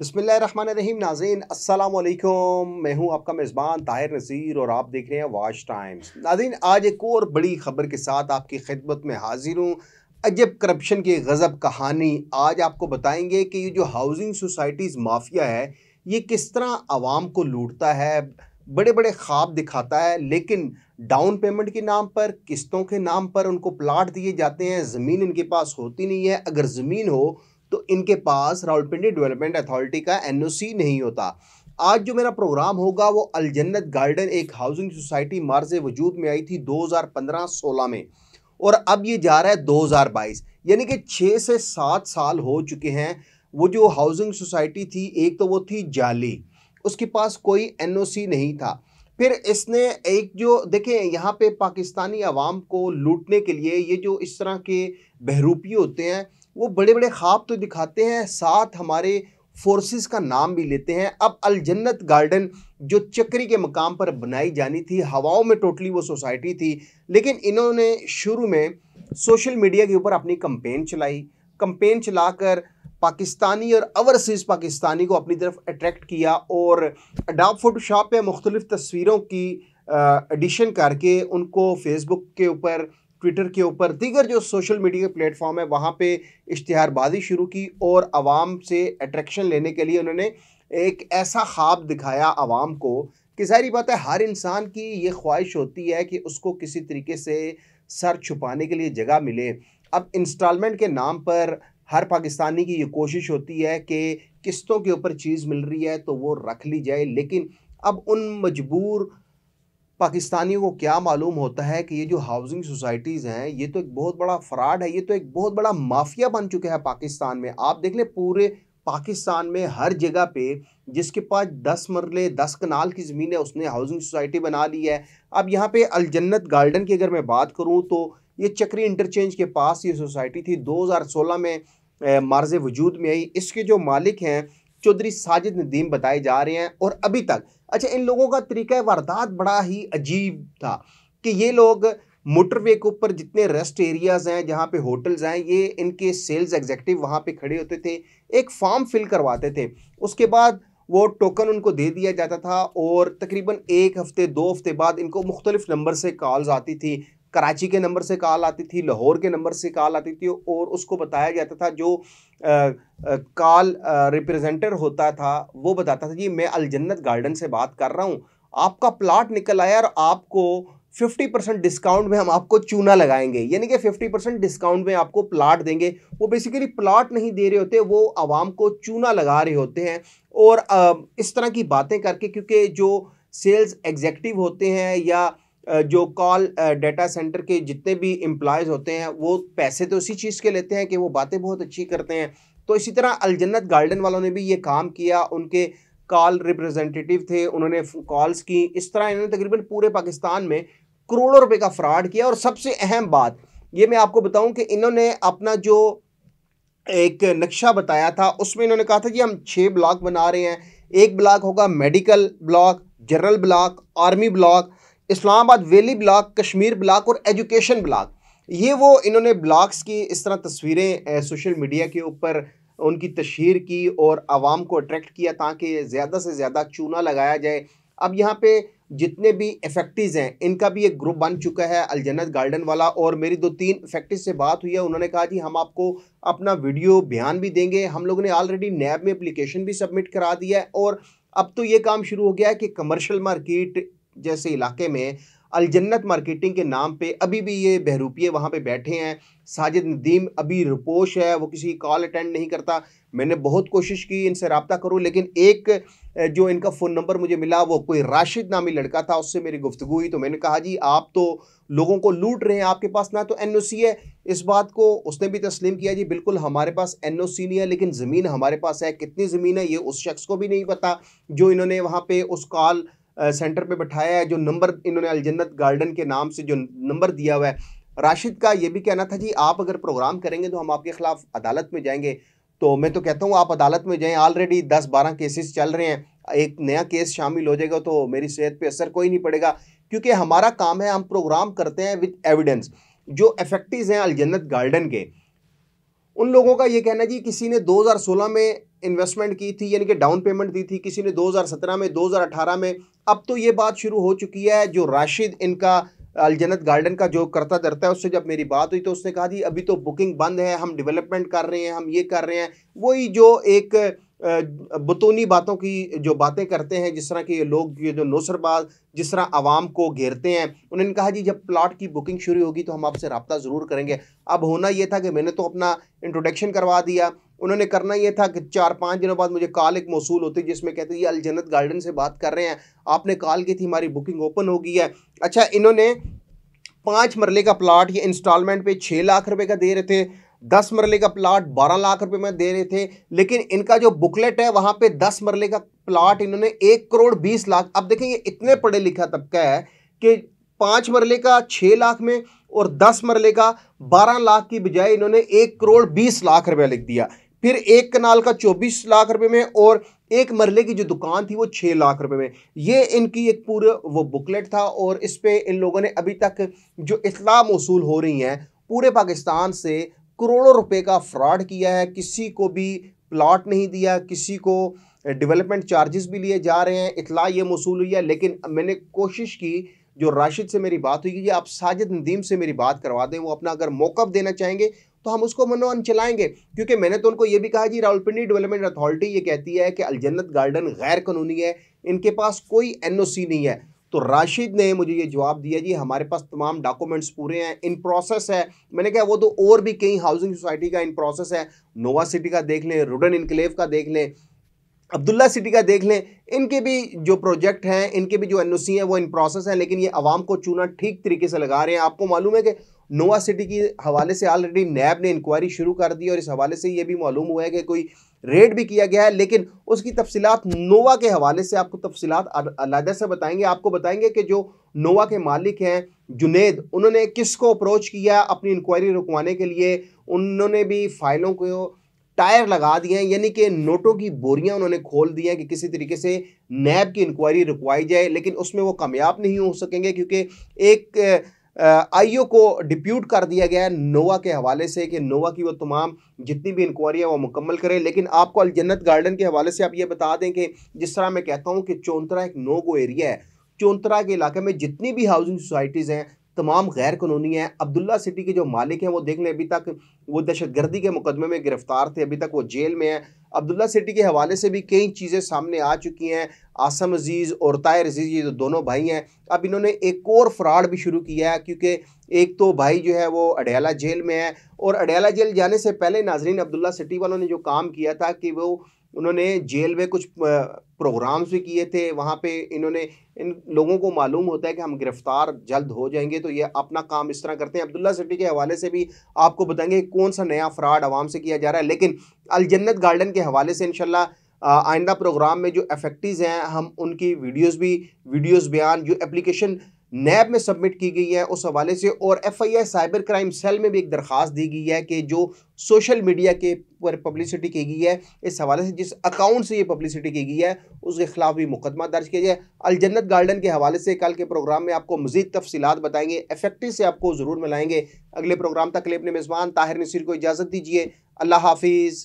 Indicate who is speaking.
Speaker 1: बसमीम नाजीन असलकुम मैं हूं आपका मेज़बान ताहिर नज़ीर और आप देख रहे हैं वाच टाइम्स नाजीन आज एक और बड़ी ख़बर के साथ आपकी खिदमत में हाजिर हूं अजब करप्शन की गज़ब कहानी आज आपको बताएंगे कि ये जो हाउसिंग सोसाइटीज़ माफिया है ये किस तरह आवाम को लूटता है बड़े बड़े ख्वाब दिखाता है लेकिन डाउन पेमेंट के नाम पर किस्तों के नाम पर उनको प्लाट दिए जाते हैं ज़मीन इनके पास होती नहीं है अगर ज़मीन हो तो इनके पास रावलपिंडी डेवलपमेंट अथॉरिटी का एन नहीं होता आज जो मेरा प्रोग्राम होगा वो अलजन्नत गार्डन एक हाउसिंग सोसाइटी मार्ज वजूद में आई थी 2015-16 में और अब ये जा रहा है 2022 यानी कि छः से सात साल हो चुके हैं वो जो हाउसिंग सोसाइटी थी एक तो वो थी जाली उसके पास कोई एनओसी नहीं था फिर इसने एक जो देखें यहाँ पे पाकिस्तानी आवाम को लूटने के लिए ये जो इस तरह के बहरूपी होते हैं वो बड़े बड़े ख्वाब तो दिखाते हैं साथ हमारे फोर्सेस का नाम भी लेते हैं अब अल जन्नत गार्डन जो चक्री के मकाम पर बनाई जानी थी हवाओं में टोटली वो सोसाइटी थी लेकिन इन्होंने शुरू में सोशल मीडिया के ऊपर अपनी कंपेन चलाई कंपेन चलाकर पाकिस्तानी और अवरसीज पाकिस्तानी को अपनी तरफ अट्रैक्ट किया और अडाप फ़ोटोशॉप पे मुख्तलिफ़ तस्वीरों की एडिशन करके उनको फेसबुक के ऊपर ट्विटर के ऊपर दीगर जो सोशल मीडिया प्लेटफॉर्म है वहाँ पे इश्तहारबाजी शुरू की और आवाम से अट्रैक्शन लेने के लिए उन्होंने एक ऐसा ख्वाब दिखाया आवाम को कि जाहरी बात है हर इंसान की ये ख्वाहिश होती है कि उसको किसी तरीके से सर छुपाने के लिए जगह मिले अब इंस्टॉलमेंट के नाम पर हर पाकिस्तानी की ये कोशिश होती है कि किस्तों के ऊपर चीज़ मिल रही है तो वो रख ली जाए लेकिन अब उन मजबूर पाकिस्तानियों को क्या मालूम होता है कि ये जो हाउसिंग सोसाइटीज़ हैं ये तो एक बहुत बड़ा फ्रॉड है ये तो एक बहुत बड़ा माफिया बन चुका है पाकिस्तान में आप देख लें पूरे पाकिस्तान में हर जगह पे जिसके पास दस मरले दस कनाल की ज़मीन है उसने हाउसिंग सोसाइटी बना ली है अब यहाँ पे अलजन्नत गार्डन की अगर मैं बात करूँ तो ये चक्री इंटरचेंज के पास ये सोसाइटी थी सोलह में मार्ज वजूद में आई इसके जो मालिक हैं चौधरी साजिद नदीम बताए जा रहे हैं और अभी तक अच्छा इन लोगों का तरीका वारदात बड़ा ही अजीब था कि ये लोग मोटरवे के ऊपर जितने रेस्ट एरियाज़ हैं जहाँ पे होटल्स हैं ये इनके सेल्स एग्जेक्टिव वहाँ पे खड़े होते थे एक फॉर्म फिल करवाते थे उसके बाद वो टोकन उनको दे दिया जाता था और तकरीबन एक हफ़्ते दो हफ़्ते बाद इनको मुख्तलिफ़ नंबर से कॉल्स आती थी कराची के नंबर से कॉल आती थी लाहौर के नंबर से कॉल आती थी और उसको बताया जाता था जो कॉल रिप्रेजेंटर होता था वो बताता था जी मैं अलजन्नत गार्डन से बात कर रहा हूँ आपका प्लाट निकल आया और आपको 50 परसेंट डिस्काउंट में हम आपको चूना लगाएंगे यानी कि 50 परसेंट डिस्काउंट में आपको प्लाट देंगे वो बेसिकली प्लाट नहीं दे रहे होते वो आवाम को चूना लगा रहे होते हैं और इस तरह की बातें करके क्योंकि जो सेल्स एग्जेक्टिव होते हैं या जो कॉल डेटा सेंटर के जितने भी एम्प्लॉयज़ होते हैं वो पैसे तो उसी चीज़ के लेते हैं कि वो बातें बहुत अच्छी करते हैं तो इसी तरह अलजन्नत गार्डन वालों ने भी ये काम किया उनके कॉल रिप्रेजेंटेटिव थे उन्होंने कॉल्स की इस तरह इन्होंने तकरीबन पूरे पाकिस्तान में करोड़ों रुपए का फ्रॉड किया और सबसे अहम बात ये मैं आपको बताऊं कि इन्होंने अपना जो एक नक्शा बताया था उसमें इन्होंने कहा था कि हम छः ब्लॉक बना रहे हैं एक ब्लॉक होगा medical block general block army block Islamabad valley block Kashmir block और एजुकेशन ब्लॉक ये वो इन्होंने ब्लॉक्स की इस तरह तस्वीरें सोशल मीडिया के ऊपर उनकी तशहर की और आवाम को अट्रैक्ट किया ताकि ज़्यादा से ज़्यादा चूना लगाया जाए अब यहाँ पे जितने भी इफेक्टिज़ हैं इनका भी एक ग्रुप बन चुका है अलजन्नत गार्डन वाला और मेरी दो तीन इफेक्टिव से बात हुई है उन्होंने कहा जी हम आपको अपना वीडियो बयान भी देंगे हम लोगों ने ऑलरेडी नैब में अप्लीकेशन भी सबमिट करा दिया है और अब तो ये काम शुरू हो गया है कि कमर्शियल मार्केट जैसे इलाके में अलजन्नत मार्केटिंग के नाम पे अभी भी ये बहरूपिए वहाँ पे बैठे हैं साजिद नदीम अभी रुपोश है वो किसी कॉल अटेंड नहीं करता मैंने बहुत कोशिश की इनसे रबता करूँ लेकिन एक जो इनका फ़ोन नंबर मुझे मिला वो कोई राशिद नामी लड़का था उससे मेरी गुफ्तु हुई तो मैंने कहा जी आप तो लोगों को लूट रहे हैं आपके पास ना तो एन है इस बात को उसने भी तस्लीम किया जी बिल्कुल हमारे पास एन नहीं है लेकिन ज़मीन हमारे पास है कितनी ज़मीन है ये उस शख्स को भी नहीं पता जो इन्होंने वहाँ पर उस कॉल सेंटर पे बैठाया है जो नंबर इन्होंने अलजन्नत गार्डन के नाम से जो नंबर दिया हुआ है राशिद का ये भी कहना था जी आप अगर प्रोग्राम करेंगे तो हम आपके ख़िलाफ़ अदालत में जाएंगे तो मैं तो कहता हूँ आप अदालत में जाएँ ऑलरेडी दस बारह केसेस चल रहे हैं एक नया केस शामिल हो जाएगा तो मेरी सेहत पर असर कोई नहीं पड़ेगा क्योंकि हमारा काम है हम प्रोग्राम करते हैं विद एविडेंस जो इफेक्टिव हैं अलजन्नत गार्डन के उन लोगों का ये कहना जी किसी ने 2016 में इन्वेस्टमेंट की थी यानी कि डाउन पेमेंट दी थी किसी ने 2017 में 2018 में अब तो ये बात शुरू हो चुकी है जो राशिद इनका अलजनत गार्डन का जो करता धरता है उससे जब मेरी बात हुई तो उसने कहा थी अभी तो बुकिंग बंद है हम डेवलपमेंट कर रहे हैं हम ये कर रहे हैं वही जो एक बतूनी बातों की जो बातें करते हैं जिस तरह के लोग ये जो नौसरबाज जिस तरह आवाम को घेरते हैं उन्होंने कहा जी जब प्लाट की बुकिंग शुरू होगी तो हम आपसे रबता ज़रूर करेंगे अब होना ये था कि मैंने तो अपना इंट्रोडक्शन करवा दिया उन्होंने करना यह था कि चार पाँच दिनों बाद मुझे कॉल एक मौसू होती है जिसमें कहते ये अलजन्नत गार्डन से बात कर रहे हैं आपने कॉल की थी हमारी बुकिंग ओपन हो गई है अच्छा इन्होंने पाँच मरले का प्लाट ये इंस्टॉलमेंट पे छः लाख रुपए का दे रहे थे दस मरले का प्लाट बारह लाख रुपए में दे रहे थे लेकिन इनका जो बुकलेट है वहाँ पे दस मरले का प्लाट इन्होंने एक करोड़ बीस लाख अब देखें ये इतने पढ़े लिखा तबका है कि पाँच मरले का छः लाख में और दस मरले का बारह लाख की बजाय इन्होंने एक करोड़ बीस लाख रुपया लिख दिया फिर एक कनाल का चौबीस लाख रुपए में और एक मरले की जो दुकान थी वो छः लाख रुपए में ये इनकी एक पूरा वो बुकलेट था और इस पर इन लोगों ने अभी तक जो इतला मौसू हो रही हैं पूरे पाकिस्तान से करोड़ों रुपए का फ्रॉड किया है किसी को भी प्लाट नहीं दिया किसी को डेवलपमेंट चार्जेस भी लिए जा रहे हैं इतला ये मौसू हुई है लेकिन मैंने कोशिश की जो राशिद से मेरी बात हुई कि आप साजिद नदीम से मेरी बात करवा दें वो अपना अगर मौक़ देना चाहेंगे तो हम उसको मनोनयन चलाएंगे क्योंकि मैंने तो उनको ये भी कहा जी रावलपिंडी डेवलपमेंट अथॉरिटी ये कहती है कि अलजन्नत गार्डन गैर कानूनी है इनके पास कोई एनओसी नहीं है तो राशिद ने मुझे ये जवाब दिया जी हमारे पास तमाम डॉक्यूमेंट्स पूरे हैं इन प्रोसेस है मैंने कहा वो तो और भी कई हाउसिंग सोसाइटी का इन प्रोसेस है नोवा सिटी का देख लें रुडन इनक्लेव का देख लें अब्दुल्ला सिटी का देख लें इनके भी जो प्रोजेक्ट हैं इनके भी जो एन हैं वो इन प्रोसेस हैं लेकिन ये आवाम को चूना ठीक तरीके से लगा रहे हैं आपको मालूम है कि नोवा सिटी की हवाले से ऑलरेडी नैब ने इंक्वायरी शुरू कर दी और इस हवाले से ये भी मालूम हुआ है कि कोई रेड भी किया गया है लेकिन उसकी तफसीत नोवा के हवाले से आपको तफसीत अलहदा से बताएंगे आपको बताएंगे कि जो नोवा के मालिक हैं जुनेद उन्होंने किसको अप्रोच किया अपनी इंक्वायरी रुकवाने के लिए उन्होंने भी फाइलों को टायर लगा दिए हैं यानी कि नोटों की बोरियां उन्होंने खोल दी हैं कि किसी तरीके से नैब की इंक्वायरी रुकवाई जाए लेकिन उसमें वो कामयाब नहीं हो सकेंगे क्योंकि एक आईओ को डिप्यूट कर दिया गया है नोवा के हवाले से कि नोवा की वो तमाम जितनी भी इंक्वायरी है वो मुकम्मल करें लेकिन आपको अलजन्नत गार्डन के हवाले से आप ये बता दें कि जिस तरह मैं कहता हूँ कि चौंतरा एक नो गो एरिया है चौंतरा के इलाके में जितनी भी हाउसिंग सोसाइटीज़ हैं तमाम गैर कानूनी हैं अब्दुल्ला सिटी के जो मालिक हैं वो देख लें अभी तक वो दहशतगर्दी के मुकदमे में गिरफ्तार थे अभी तक वो जेल में हैं अब्दुल्ला सिटी के हवाले से भी कई चीज़ें सामने आ चुकी हैं आसम अजीज़ और तायर अजीज़ ये जो दोनों भाई हैं अब इन्होंने एक और फ्रॉड भी शुरू किया है क्योंकि एक तो भाई जो है वो अडयाला जेल में है और अडयाला जेल जाने से पहले नाजरीन अब्दुल्ला सिटी वालों ने जो काम किया था कि वो उन्होंने जेल में कुछ प्रोग्राम्स भी किए थे वहाँ पे इन्होंने इन लोगों को मालूम होता है कि हम गिरफ़्तार जल्द हो जाएंगे तो ये अपना काम इस तरह करते हैं अब्दुल्ला सिटी के हवाले से भी आपको बताएंगे कौन सा नया फ्रॉड आवाम से किया जा रहा है लेकिन अलजन्नत गार्डन के हवाले से इनशाला आइंदा प्रोग्राम में जो एफेक्टिज़ हैं हम उनकी वीडियोज़ भी वीडियोज़ बयान जो एप्लीकेशन नैब में सबमिट की गई है उस हवाले से और एफआईआर साइबर क्राइम सेल में भी एक दरख्वास्त दी गई है कि जो सोशल मीडिया के पर पब्लिसिटी की गई है इस हवाले से जिस अकाउंट से ये पब्लिसिटी की गई है उसके खिलाफ भी मुकदमा दर्ज किया जाए अलजन्नत गार्डन के हवाले से कल के प्रोग्राम में आपको मजीद तफसीत बताएंगे एफेक्टिव से आपको ज़रूर मिलाएंगे अगले प्रोग्राम तक अपने मेज़बान ताहिर नसीर को इजाज़त दीजिए अल्लाह हाफिज़